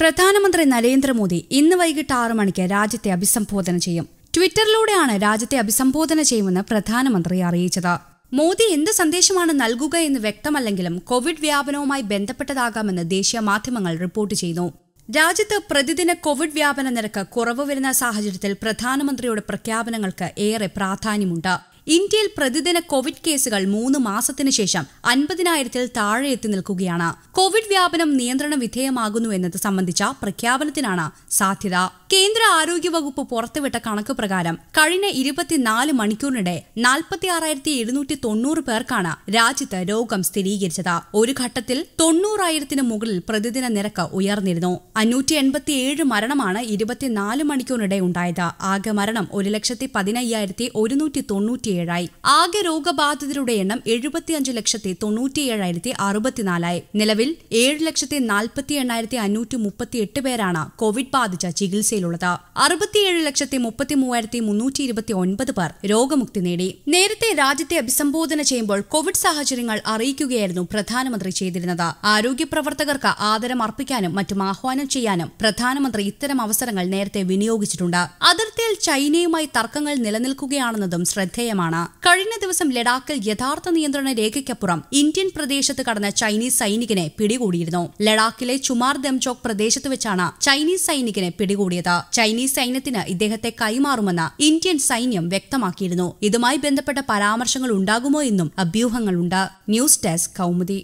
പ്രധാനമന്ത്രി നരേന്ദ്രമോദി ഇന്ന് വൈകിട്ട് ആറു മണിക്ക് രാജ്യത്തെ അഭിസംബോധന ചെയ്യും ട്വിറ്ററിലൂടെയാണ് രാജ്യത്തെ അഭിസംബോധന ചെയ്യുമെന്ന് പ്രധാനമന്ത്രി അറിയിച്ചത് മോദി എന്ത് സന്ദേശമാണ് നൽകുക എന്ന് വ്യക്തമല്ലെങ്കിലും കോവിഡ് വ്യാപനവുമായി ബന്ധപ്പെട്ടതാകാമെന്ന് ദേശീയ മാധ്യമങ്ങൾ റിപ്പോർട്ട് ചെയ്യുന്നു രാജ്യത്ത് പ്രതിദിന കോവിഡ് വ്യാപന നിരക്ക് കുറവ് വരുന്ന സാഹചര്യത്തിൽ പ്രധാനമന്ത്രിയുടെ പ്രഖ്യാപനങ്ങൾക്ക് ഏറെ പ്രാധാന്യമുണ്ട് ഇന്ത്യയിൽ പ്രതിദിന കോവിഡ് കേസുകൾ മൂന്ന് മാസത്തിന് ശേഷം അൻപതിനായിരത്തിൽ താഴെ എത്തി നിൽക്കുകയാണ് കോവിഡ് വ്യാപനം നിയന്ത്രണ വിധേയമാകുന്നു എന്നത് സംബന്ധിച്ച പ്രഖ്യാപനത്തിനാണ് സാധ്യത കേന്ദ്ര ആരോഗ്യവകുപ്പ് പുറത്തുവിട്ട കണക്ക് പ്രകാരം കഴിഞ്ഞ ഇരുപത്തിനാല് മണിക്കൂറിനിടെ നാൽപ്പത്തി ആറായിരത്തി എഴുന്നൂറ്റി തൊണ്ണൂറ് പേർക്കാണ് രാജ്യത്ത് രോഗം സ്ഥിരീകരിച്ചത് ഒരു ഘട്ടത്തിൽ തൊണ്ണൂറായിരത്തിന് മുകളിൽ പ്രതിദിന നിരക്ക് ഉയർന്നിരുന്നു അഞ്ഞൂറ്റി എൺപത്തിയേഴ് മരണമാണ് ഇരുപത്തിനാല് മണിക്കൂറിനിടെ ഉണ്ടായത് ആകെ മരണം ഒരു ലക്ഷത്തി പതിനയ്യായിരത്തി ഒരുന്നൂറ്റി അൻപത്തിയേഴായി ആകെ രോഗബാധിതരുടെ എണ്ണം എഴുപത്തിയഞ്ച് ലക്ഷത്തി തൊണ്ണൂറ്റിയേഴായിരത്തി അറുപത്തിനാലായി നിലവിൽ ഏഴ് ലക്ഷത്തി നാൽപ്പത്തി എണ്ണായിരത്തി അഞ്ഞൂറ്റി മുപ്പത്തി എട്ട് പേരാണ് കോവിഡ് ബാധിച്ച ചികിത്സയിലുള്ളത് അറുപത്തിയേഴ് ലക്ഷത്തി മുപ്പത്തി മൂവായിരത്തി മുന്നൂറ്റി ഇരുപത്തി ഒൻപത് പേർ രോഗമുക്തി നേടി നേരത്തെ രാജ്യത്തെ അഭിസംബോധന ചെയ്യുമ്പോൾ കോവിഡ് സാഹചര്യങ്ങൾ അറിയിക്കുകയായിരുന്നു പ്രധാനമന്ത്രി ചെയ്തിരുന്നത് ആരോഗ്യ പ്രവർത്തകർക്ക് ആദരം അർപ്പിക്കാനും മറ്റും ആഹ്വാനം ചെയ്യാനും പ്രധാനമന്ത്രി ഇത്തരം അവസരങ്ങൾ നേരത്തെ വിനിയോഗിച്ചിട്ടുണ്ട് അതിർത്തിയിൽ ചൈനയുമായി തർക്കങ്ങൾ നിലനിൽക്കുകയാണെന്നതും ശ്രദ്ധേയമാണ് പ്രകടമാണ് കഴിഞ്ഞ ദിവസം ലഡാക്കിൽ യഥാർത്ഥ നിയന്ത്രണ രേഖയ്ക്കപ്പുറം ഇന്ത്യൻ പ്രദേശത്ത് കടന്ന ചൈനീസ് സൈനികനെ പിടികൂടിയിരുന്നു ലഡാക്കിലെ ചുമാർ ദംചോക് പ്രദേശത്ത് വെച്ചാണ് ചൈനീസ് സൈനികനെ പിടികൂടിയത് ചൈനീസ് സൈന്യത്തിന് ഇദ്ദേഹത്തെ കൈമാറുമെന്ന് ഇന്ത്യൻ സൈന്യം വ്യക്തമാക്കിയിരുന്നു ഇതുമായി ബന്ധപ്പെട്ട പരാമർശങ്ങൾ ഉണ്ടാകുമോ എന്നും അഭ്യൂഹങ്ങളുണ്ട് ന്യൂസ് ഡെസ്ക് കൗമുദി